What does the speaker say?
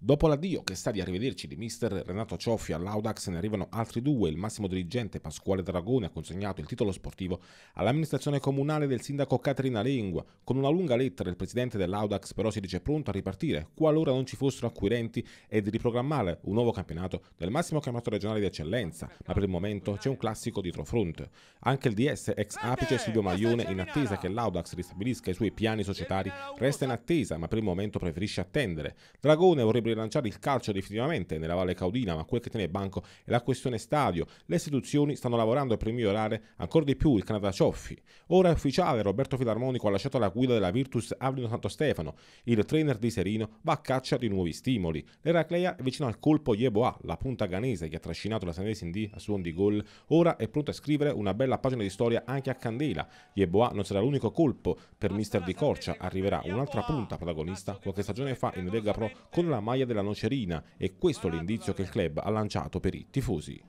Dopo l'addio che sta di arrivederci di mister Renato Cioffi all'Audax ne arrivano altri due. Il massimo dirigente Pasquale Dragone ha consegnato il titolo sportivo all'amministrazione comunale del sindaco Caterina Lengua. Con una lunga lettera il presidente dell'Audax però si dice pronto a ripartire qualora non ci fossero acquirenti e di riprogrammare un nuovo campionato del massimo campionato regionale di eccellenza, ma per il momento c'è un classico dietro fronte. Anche il DS ex apice Silvio Maglione in attesa che l'Audax ristabilisca i suoi piani societari resta in attesa, ma per il momento preferisce attendere. Dragone vorrebbe rilanciare il calcio definitivamente nella Valle Caudina, ma quel che tiene banco è la questione stadio. Le istituzioni stanno lavorando per migliorare ancora di più il Canada Cioffi. Ora è ufficiale, Roberto Filarmonico ha lasciato la guida della Virtus Avrino Santo Stefano. Il trainer di Serino va a caccia di nuovi stimoli. L'Eraclea è vicino al colpo Yeboa, la punta ganese che ha trascinato la Sanese in D a suon di gol. Ora è pronto a scrivere una bella pagina di storia anche a Candela. Yeboa non sarà l'unico colpo per mister di Corcia. Arriverà un'altra punta protagonista qualche stagione fa in Lega Pro con la maglia noia della nocerina e questo è l'indizio che il club ha lanciato per i tifosi.